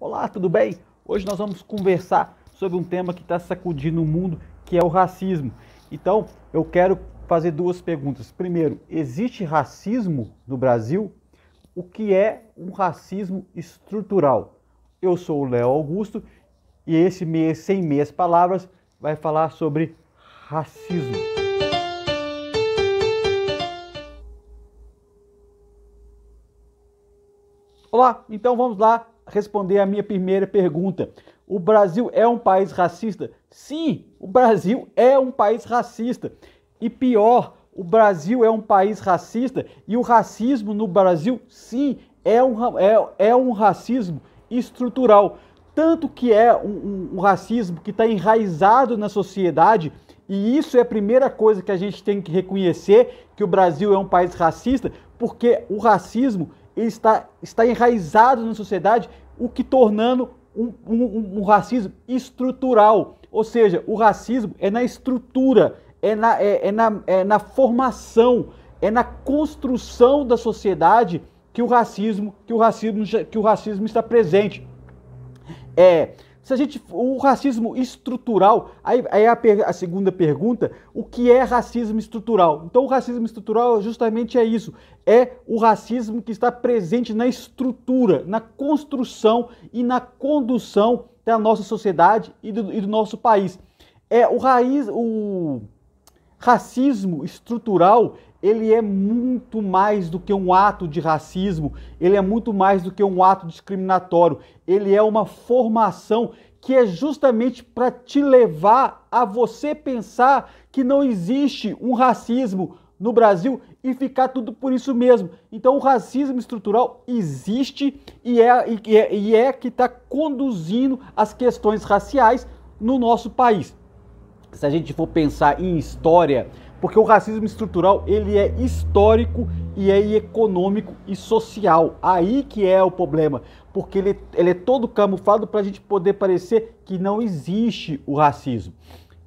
Olá, tudo bem? Hoje nós vamos conversar sobre um tema que está sacudindo o mundo, que é o racismo. Então, eu quero fazer duas perguntas. Primeiro, existe racismo no Brasil? O que é um racismo estrutural? Eu sou o Léo Augusto e esse mês, sem meias palavras, vai falar sobre racismo. Olá, então vamos lá responder à minha primeira pergunta. O Brasil é um país racista? Sim, o Brasil é um país racista. E pior, o Brasil é um país racista e o racismo no Brasil, sim, é um, é, é um racismo estrutural. Tanto que é um, um, um racismo que está enraizado na sociedade, e isso é a primeira coisa que a gente tem que reconhecer: que o Brasil é um país racista, porque o racismo ele está, está enraizado na sociedade, o que tornando um, um, um racismo estrutural. Ou seja, o racismo é na estrutura, é na, é, é na, é na formação, é na construção da sociedade que o racismo, que o racismo, que o racismo está presente. É, se a gente, o racismo estrutural, aí, aí é a, a, segunda pergunta, o que é racismo estrutural? Então o racismo estrutural justamente é isso, é o racismo que está presente na estrutura, na construção e na condução da nossa sociedade e do, e do nosso país. É o raiz, o racismo estrutural ele é muito mais do que um ato de racismo, ele é muito mais do que um ato discriminatório, ele é uma formação que é justamente para te levar a você pensar que não existe um racismo no Brasil e ficar tudo por isso mesmo. Então o racismo estrutural existe e é, e é, e é que está conduzindo as questões raciais no nosso país. Se a gente for pensar em história, porque o racismo estrutural, ele é histórico e é econômico e social. Aí que é o problema, porque ele, ele é todo camuflado para a gente poder parecer que não existe o racismo.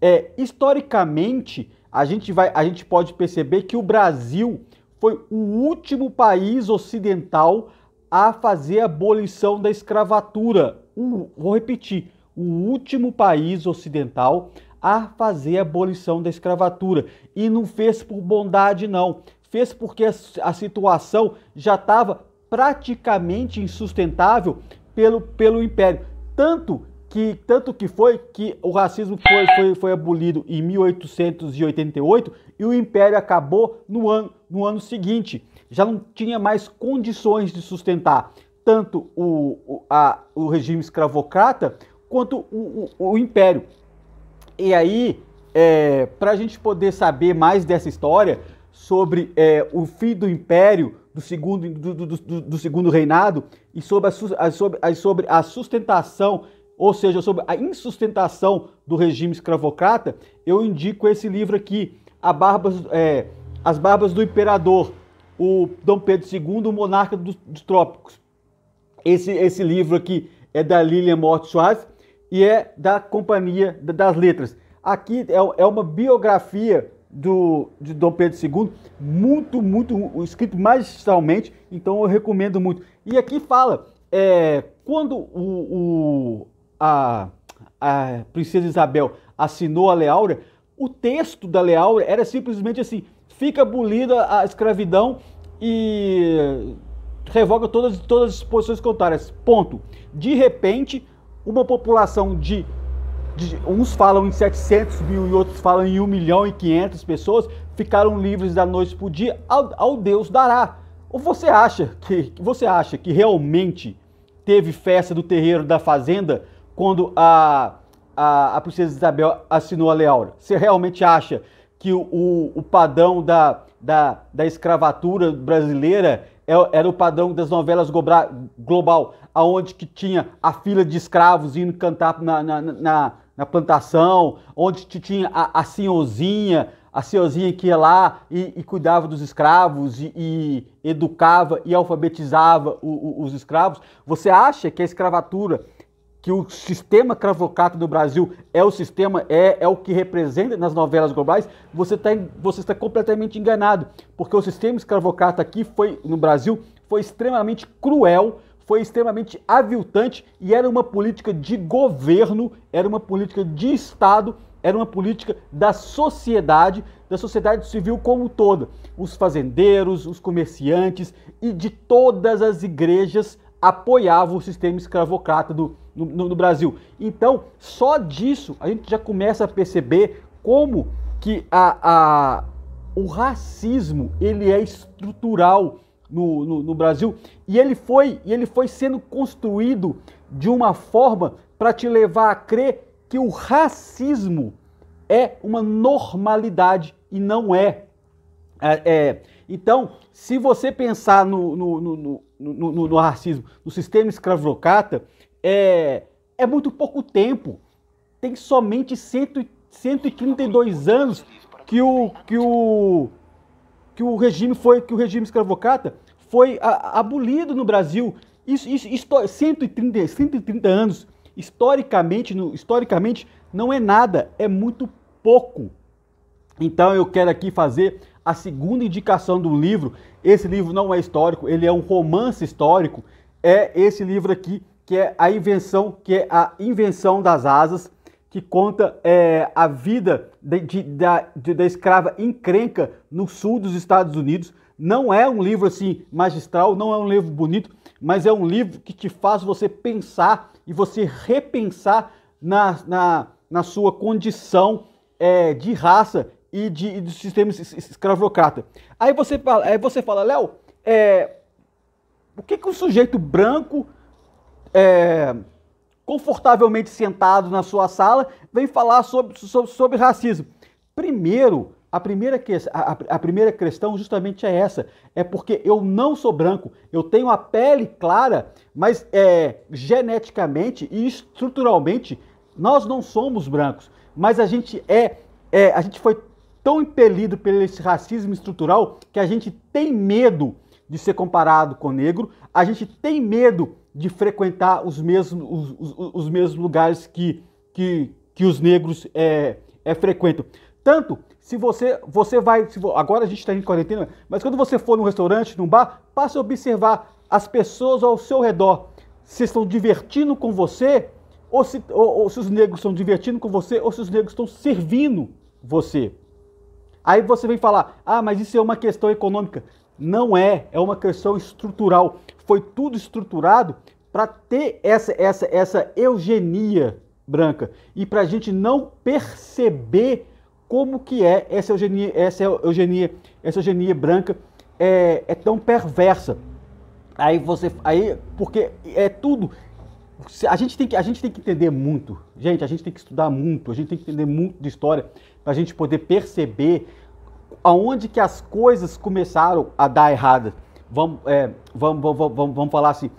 É, historicamente, a gente, vai, a gente pode perceber que o Brasil foi o último país ocidental a fazer a abolição da escravatura. Um, vou repetir, o último país ocidental a fazer a abolição da escravatura. E não fez por bondade, não. Fez porque a situação já estava praticamente insustentável pelo, pelo Império. Tanto que, tanto que foi que o racismo foi, foi, foi abolido em 1888 e o Império acabou no ano, no ano seguinte. Já não tinha mais condições de sustentar tanto o, o, a, o regime escravocrata quanto o, o, o Império. E aí, é, para a gente poder saber mais dessa história sobre é, o fim do império, do segundo, do, do, do, do segundo reinado e sobre a, sobre, a, sobre a sustentação, ou seja, sobre a insustentação do regime escravocrata, eu indico esse livro aqui, Barbas, é, As Barbas do Imperador, o Dom Pedro II, o Monarca dos, dos Trópicos. Esse, esse livro aqui é da Lilian Mort Soares e é da Companhia das Letras. Aqui é, é uma biografia do, de Dom Pedro II, muito, muito escrito magistralmente, então eu recomendo muito. E aqui fala é, quando o, o a, a, princesa Isabel assinou a Lei o texto da Lei era simplesmente assim: fica abolida a escravidão e revoga todas, todas as disposições contrárias. Ponto. De repente, uma população de, de, Uns falam em 700 mil e outros falam em 1 milhão e 500 pessoas ficaram livres da noite para o dia, ao, ao Deus dará. Ou você acha que você acha que realmente teve festa do terreiro da fazenda quando a, a, a princesa Isabel assinou a lei Áurea? Você realmente acha que o, o, o padrão da, da, da escravatura brasileira é, era o padrão das novelas global, aonde que tinha a fila de escravos indo cantar na, na, na, na plantação, onde que tinha a, a senhorzinha, a senhorzinha que ia lá e, e cuidava dos escravos e, e educava e alfabetizava o, o, os escravos. Você acha que a escravatura que o sistema cravocato do Brasil é o sistema, é, é o que representa nas novelas globais, você, está você está completamente enganado. Porque o sistema escravocato aqui foi, no Brasil foi extremamente cruel, foi extremamente aviltante e era uma política de governo, era uma política de Estado, era uma política da sociedade, da sociedade civil como toda. Os fazendeiros, os comerciantes e de todas as igrejas apoiavam o sistema escravocrata do Brasil no, no, no Brasil. Então, só disso a gente já começa a perceber como que a, a, o racismo ele é estrutural no, no, no, Brasil e ele foi ele foi sendo construído de uma forma para te levar a crer que o racismo é uma normalidade e não é. é, é. então, se você pensar no, no, no, no, no racismo, no sistema escravocrata, é, é muito pouco tempo. Tem somente cento, 132 anos que o, que o que o regime foi que o regime escravocrata foi a, abolido no Brasil. Isso, isso, isso 130, 130 anos historicamente, no, historicamente não é nada, é muito pouco. Então eu quero aqui fazer a segunda indicação do livro. Esse livro não é histórico, ele é um romance histórico. É esse livro aqui, que é a invenção, que é a invenção das asas, que conta é, a vida de, de, da, de, da escrava encrenca no sul dos Estados Unidos. Não é um livro assim magistral, não é um livro bonito, mas é um livro que te faz você pensar e você repensar na, na, na sua condição é, de raça e, de, e do sistema escravocrata. Aí você fala, aí você fala Léo, é, o que, que um sujeito branco é, confortavelmente sentado na sua sala, vem falar sobre, sobre, sobre racismo. Primeiro, a primeira, que, a, a, primeira questão justamente é essa: é porque eu não sou branco, eu tenho a pele clara, mas é, geneticamente e estruturalmente nós não somos brancos, mas a gente é, é a gente foi tão impelido pelo esse racismo estrutural que a gente tem medo de ser comparado com negro, a gente tem medo de frequentar os mesmos, os, os, os mesmos lugares que, que, que os negros é, é, frequentam. Tanto se você, você vai. Se, agora a gente está em quarentena, mas quando você for num restaurante, num bar, passe a observar as pessoas ao seu redor. Se estão divertindo com você, ou se, ou, ou se os negros estão divertindo com você, ou se os negros estão servindo você. Aí você vem falar, ah, mas isso é uma questão econômica. Não é, é uma questão estrutural. Foi tudo estruturado para ter essa, essa, essa eugenia branca e para a gente não perceber como que é essa eugenia, essa eugenia, essa eugenia branca é, é tão perversa. Aí você, aí porque é tudo. A gente tem que, a gente tem que entender muito, gente. A gente tem que estudar muito. A gente tem que entender muito de história para a gente poder perceber aonde que as coisas começaram a dar errada. Vamos, é, vamos, vamos, vamos, vamos falar assim,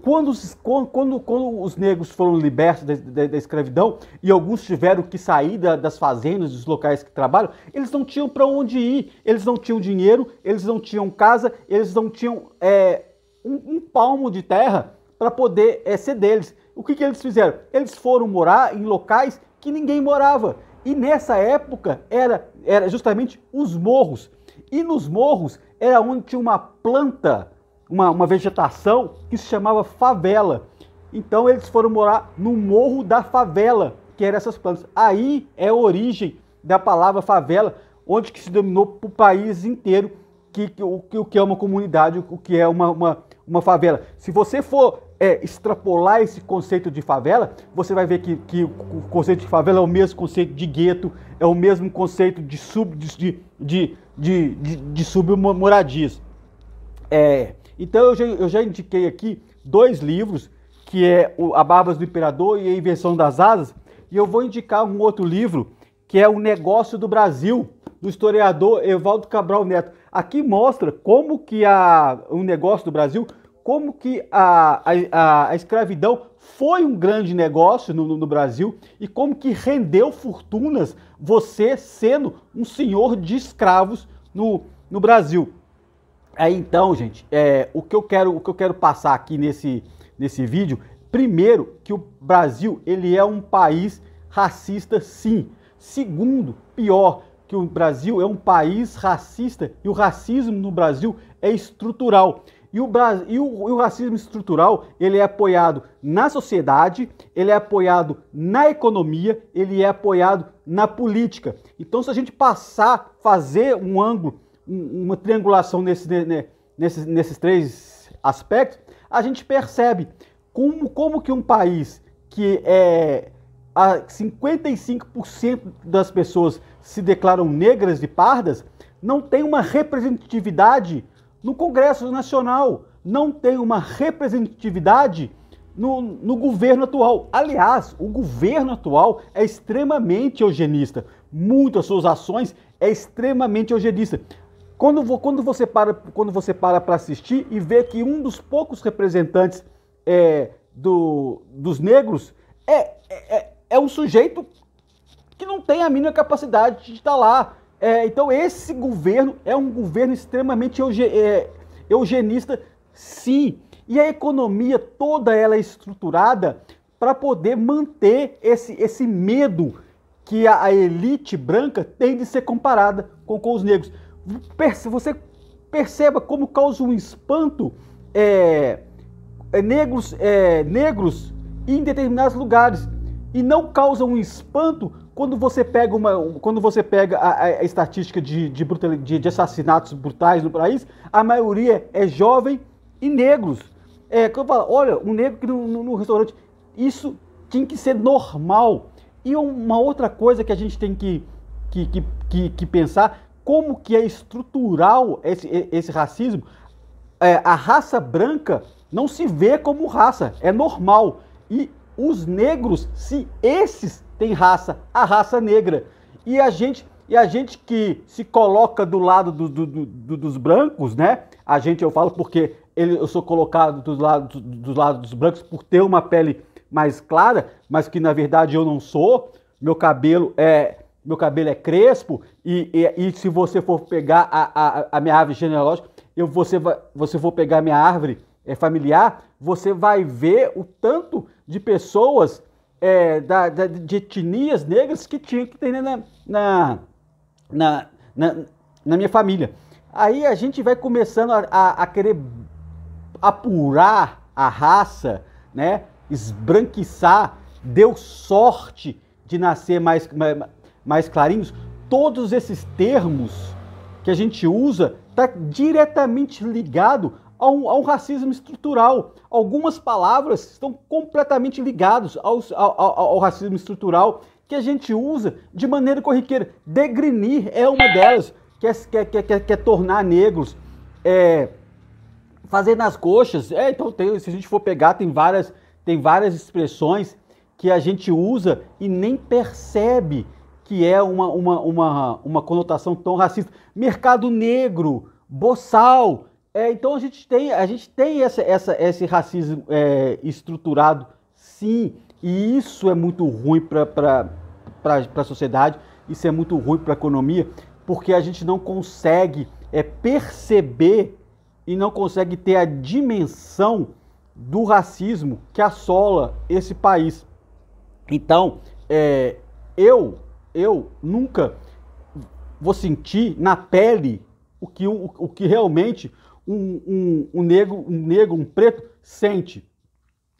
quando os, quando, quando os, negros foram libertos da, da, da, escravidão e alguns tiveram que sair da, das fazendas, dos locais que trabalham, eles não tinham para onde ir, eles não tinham dinheiro, eles não tinham casa, eles não tinham é, um, um, palmo de terra para poder é, ser deles. O que, que eles fizeram? Eles foram morar em locais que ninguém morava. E nessa época era, era justamente os morros. E nos morros era onde tinha uma planta, uma, uma vegetação que se chamava favela. Então eles foram morar no morro da favela, que eram essas plantas. Aí é a origem da palavra favela, onde que se dominou para o país inteiro que, que, o, que, o que é uma comunidade, o que é uma, uma, uma favela. Se você for é, extrapolar esse conceito de favela, você vai ver que, que, o conceito de favela é o mesmo conceito de gueto, é o mesmo conceito de, sub, de, de, de, de, de submoradias. É, então eu já, eu já indiquei aqui dois livros, que é o A Barbas do Imperador e A Invenção das Asas, e eu vou indicar um outro livro, que é O Negócio do Brasil, do historiador Evaldo Cabral Neto. Aqui mostra como que a, o negócio do Brasil como que a, a, a escravidão foi um grande negócio no, no, Brasil e como que rendeu fortunas você sendo um senhor de escravos no, no Brasil. É, então, gente, é, o, que eu quero, o que eu quero passar aqui nesse, nesse vídeo, primeiro, que o Brasil ele é um país racista sim. Segundo, pior, que o Brasil é um país racista e o racismo no Brasil é estrutural. E o, Brasil, e o, e o racismo estrutural, ele é apoiado na sociedade, ele é apoiado na economia, ele é apoiado na política. Então, se a gente passar, fazer um ângulo, uma triangulação nesse, né, nesses, nesses três aspectos, a gente percebe como, como que um país que é a 55% das pessoas se declaram negras e pardas, não tem uma representatividade no Congresso Nacional, não tem uma representatividade no, no, governo atual. Aliás, o governo atual é extremamente eugenista. Muitas suas ações é extremamente eugenista. Quando, quando você para quando você para para assistir e vê que um dos poucos representantes é, do, dos negros é, é, é, é um sujeito que não tem a mínima capacidade de estar lá é, então esse governo é um governo extremamente é, eugenista, sim. E a economia toda ela é estruturada para poder manter esse, esse medo que a, a, elite branca tem de ser comparada com, com os negros. você perceba como causa um espanto é, é negros, é, negros em determinados lugares e não causa um espanto quando você pega uma, quando você pega a, a estatística de, de, brutal, de, de, assassinatos brutais no país, a maioria é jovem e negros. É, quando fala, olha, um negro que no, no, no restaurante, isso tinha que ser normal. E uma outra coisa que a gente tem que, que, que, que, que pensar, como que é estrutural esse, esse racismo, é, a raça branca não se vê como raça, é normal. E os negros, se esses tem raça, a raça negra. E a gente, e a gente que se coloca do lado do, do, do, dos brancos, né? A gente, eu falo porque ele, eu sou colocado dos lados dos, lados dos brancos por ter uma pele mais clara, mas que na verdade eu não sou. Meu cabelo é meu cabelo é crespo e, e, e se você for pegar a, a, a, minha árvore genealógica, eu você vai, você for pegar minha árvore é familiar, você vai ver o tanto de pessoas é, da, da, de etnias negras que tinha que ter na, na, na, na, na minha família. Aí a gente vai começando a, a, a querer apurar a raça, né? esbranquiçar, deu sorte de nascer mais, mais, mais clarinhos. Todos esses termos que a gente usa está diretamente ligado a um, a um racismo estrutural. Algumas palavras estão completamente ligadas ao, ao, ao racismo estrutural que a gente usa de maneira corriqueira. Degrinir é uma delas, é, que é, que é, que é, que é tornar negros. É, fazer nas coxas. É, então tem, se a gente for pegar, tem várias, tem várias expressões que a gente usa e nem percebe que é uma, uma, uma, uma conotação tão racista. Mercado negro, boçal, é, então a gente tem, a gente tem essa, essa esse racismo é, estruturado, sim, e isso é muito ruim para a sociedade, isso é muito ruim para a economia, porque a gente não consegue é, perceber e não consegue ter a dimensão do racismo que assola esse país. Então, é, eu, eu nunca vou sentir na pele o que, o, o que realmente um, um, um negro, um negro, um preto sente.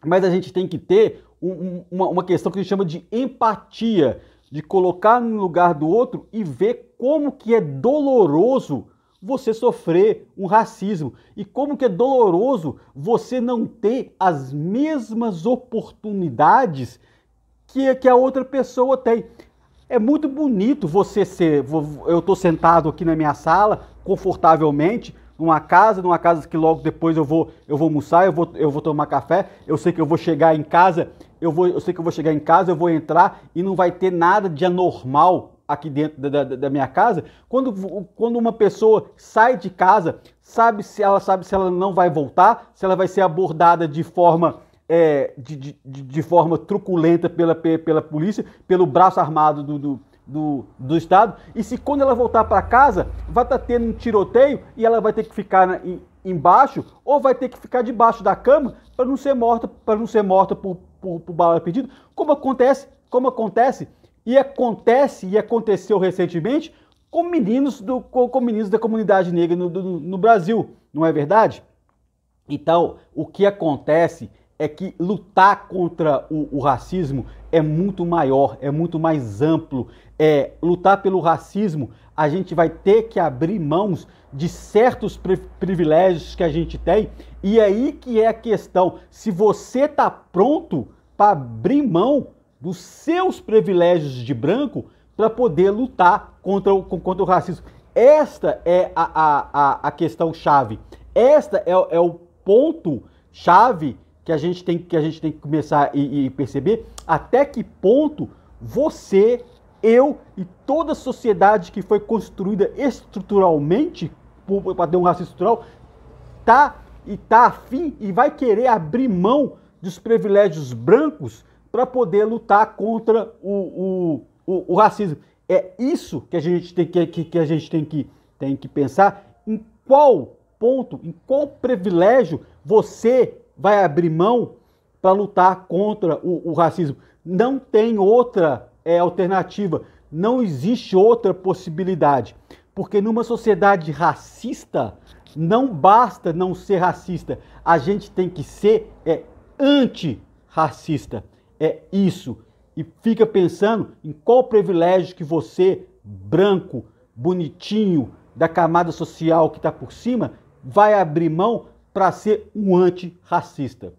Mas a gente tem que ter um, uma, uma questão que a gente chama de empatia, de colocar no lugar do outro e ver como que é doloroso você sofrer um racismo e como que é doloroso você não ter as mesmas oportunidades que, que a outra pessoa tem. É muito bonito você ser. Eu estou sentado aqui na minha sala, confortavelmente, numa casa, numa casa que logo depois eu vou, eu vou almoçar, eu vou, eu vou tomar café, eu sei que eu vou chegar em casa, eu, vou, eu sei que eu vou chegar em casa, eu vou entrar e não vai ter nada de anormal aqui dentro da, da, da minha casa. Quando, quando uma pessoa sai de casa, sabe se ela sabe se ela não vai voltar, se ela vai ser abordada de forma é, de, de, de, forma truculenta pela, pela polícia, pelo braço armado do, do do, do estado. E se quando ela voltar para casa, vai estar tá tendo um tiroteio e ela vai ter que ficar na, em, embaixo ou vai ter que ficar debaixo da cama para não ser morta, para não ser morta por, por, por bala perdida, como acontece, como acontece e acontece e aconteceu recentemente com meninos do com, com meninos da comunidade negra no, do, no Brasil, não é verdade? Então, o que acontece é que lutar contra o, o, racismo é muito maior, é muito mais amplo. É, lutar pelo racismo, a gente vai ter que abrir mãos de certos privilégios que a gente tem. E aí que é a questão: se você está pronto para abrir mão dos seus privilégios de branco para poder lutar contra o, contra o racismo. Esta é a, a, a, a questão chave. Esta é, é o ponto chave que a gente tem que, a gente tem que começar e, e perceber até que ponto você, eu e toda a sociedade que foi construída estruturalmente, para ter um racismo estrutural, tá e tá afim e vai querer abrir mão dos privilégios brancos para poder lutar contra o, o, o, o, racismo. É isso que a gente tem que, que, que, a gente tem que, tem que pensar em qual ponto, em qual privilégio você, vai abrir mão para lutar contra o, o, racismo. Não tem outra é, alternativa, não existe outra possibilidade. Porque numa sociedade racista, não basta não ser racista, a gente tem que ser é, antirracista. É isso. E fica pensando em qual privilégio que você, branco, bonitinho, da camada social que está por cima, vai abrir mão para ser um antirracista.